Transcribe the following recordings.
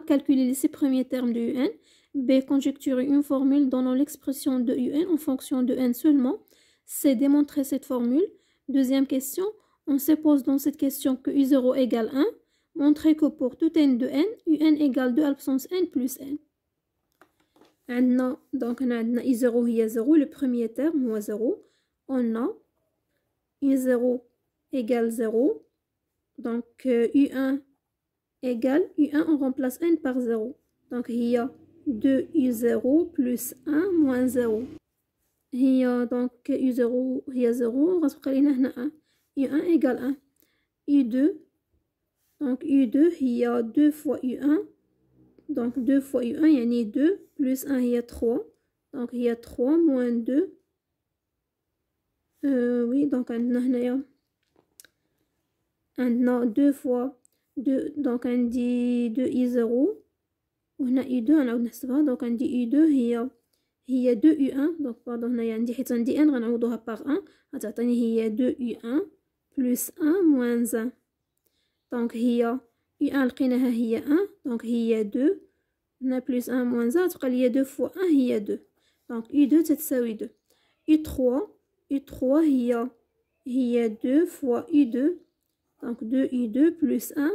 calculer les six premiers termes de un. B. Conjecturer une formule donnant l'expression de un en fonction de n seulement. c'est Démontrer cette formule. Deuxième question. On se pose dans cette question que U0 égale 1. Montrer que pour tout n de n, un égale 2 l'absence n plus n. On donc on a u 0 il y 0, le premier terme moins 0. On a U0 égale 0. Donc U1 euh, égale U1, on remplace N par 0. Donc, il y a 2U0 plus 1 moins 0. Il y a donc U0, il y a 0, on va se هنا 1. U1 égale 1. U2, donc U2, il y a 2 fois U1. Donc 2 fois U1, il y a 2, plus 1, il y a 3. Donc il y a 3 moins 2. Euh, oui, donc on a 2 fois donc, on dit 2u0 ou on a eu 2, on a eu 2, donc on dit 2u1, donc pardon, on a 2u1 1 donc on a eu 1, on a eu 2, on a 2 fois 1, donc on a 2, donc on a eu 2, et on a 2, on a 2 fois donc on a 2, on a eu 2, et on a 2 fois donc on a 2, et on a 2, on a 2, et on 2, et on a 2, et a 3 2, et a 2, et 2, et 2, 2,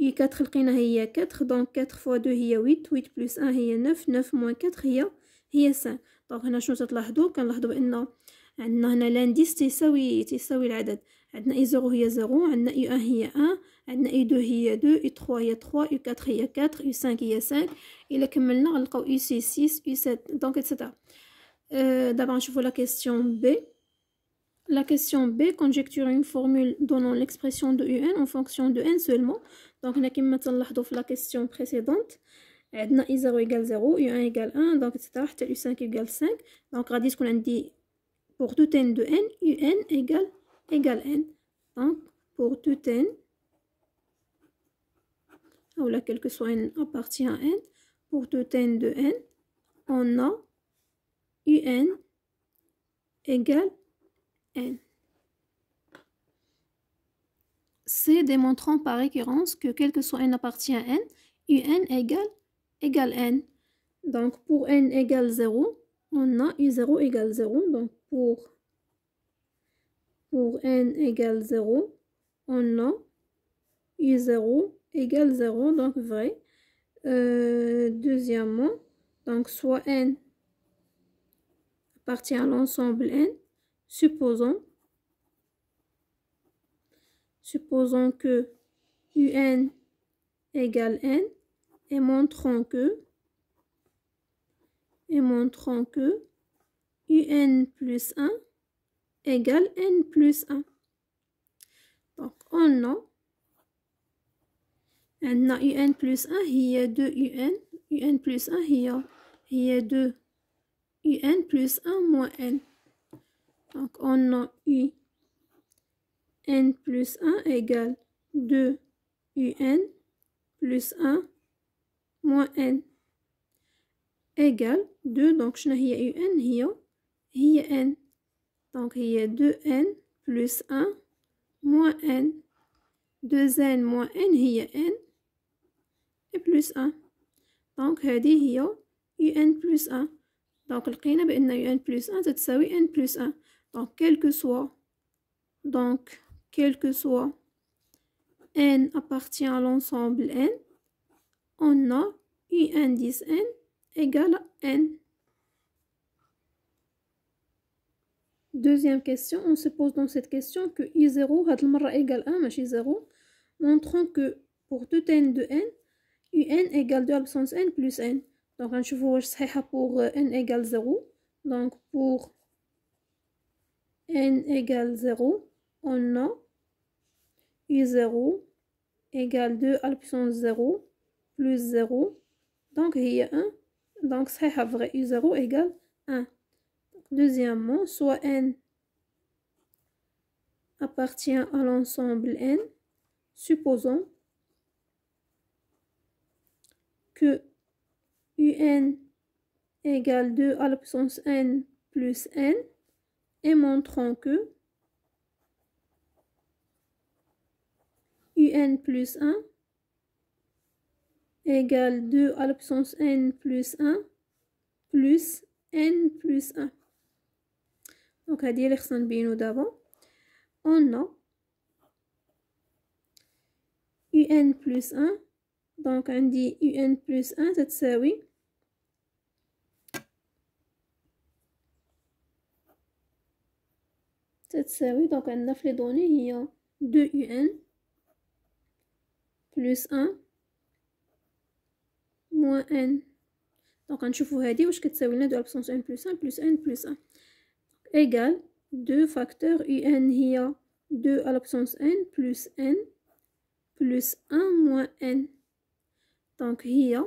اي 4 لقينا هي 4 دونك 4 فوا 2 هي 8 8 بلس 1 هي 9 9 موان 4 هي هي 5 دونك هنا شنو تلاحظوا كنلاحظوا بان عندنا هنا لانديس تساوي تساوي العدد عندنا اي 0 هي 0 عندنا اي ان هي ان عندنا اي 2 هي 2 اي تخوا هي تخوا اي 4 هي 4 اي 5 هي 5 الا كملنا غنلقاو اي سي 6 اي 7 دونك اتسيتيرا أه، دابا نشوفوا لا كيسيون بي La question B, conjecture une formule donnant l'expression de un en fonction de n seulement. Donc, on a comme la question précédente. On a I0 égale 0, U1 égale 1, donc etc. U5 égale 5. Donc, on a qu'on a dit pour tout n de n, UN égale, n. Donc, pour tout n, ou oh là, quel que soit n appartient à n, pour tout n de n, on a UN égale c'est démontrant par récurrence que quel que soit n appartient à n, un égale, égale n. Donc pour n égale 0, on a u0 égale 0. Donc pour, pour n égale 0, on a u0 égale 0, donc vrai. Euh, deuxièmement, donc soit n appartient à l'ensemble n, supposons, supposons que un égale n et montrons que et montrons que un plus 1 égale n plus 1. Donc on a on un plus 1 il y a 2 un un plus 1 il y a 2 un plus 1 moins n. Donc, on a U n plus 1 égale 2 un plus 1 moins n égale 2 donc شنو هي un هي هي n donc هي 2n plus 1 moins n 2n moins n هي n et plus 1 donc هذه هي un plus 1 donc لقينا بان un plus 1 تتساوي n plus 1 donc, quel que soit. Donc, quel que soit. N appartient à l'ensemble N. On a un indice N égale à N. Deuxième question, on se pose dans cette question que I0 égal égale 1 machin 0 montrant que pour tout n de n un égale 2 absence n plus n donc on va voir pour euh, n égale 0 donc pour n égale 0, on a u0 égale 2 à la puissance 0 plus 0. Donc, il y a 1. Donc, c'est vrai, u0 égale 1. Deuxièmement, soit n appartient à l'ensemble n, supposons que un égale 2 à la puissance n plus n et montrons que un plus 1 égale 2 à l'absence n plus 1 plus n plus 1 donc à dire l'exemple d'avant. d'avant on a un plus 1 donc on dit un plus 1 oui. تتساوي دونك عندنا في لي دوني هي 2 un plus 1 moins n donc غنشوفوا هذه واش كتساوي لنا de l'absence n plus 1 plus n plus 1 ايغال 2 facteurs un هي 2 à l'absence n plus n plus 1 n donc دونك هي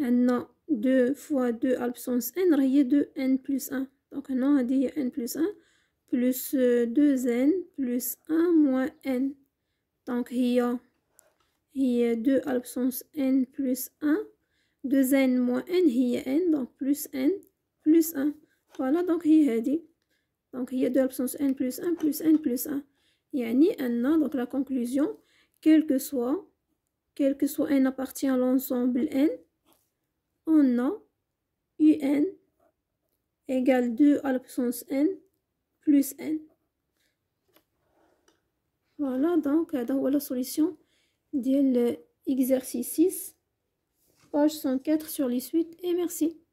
عندنا 2 fois 2 على ابسونس ان راه هي 2 n 1 donc on a dit n plus 1 plus 2n euh, plus 1 moins n. Donc il y a, 2 à n plus 1. 2n moins n, il y a n, donc plus n plus 1. Voilà, donc il y a dit. Donc il y a 2 à n plus 1 plus n plus 1. Il y a ni n, donc la conclusion, quel soit, quel que soit n appartient à l'ensemble n, on a un égale 2 à la puissance n plus n. Voilà, donc, euh, la solution de l'exercice 6, page 104 sur les suites. Et merci.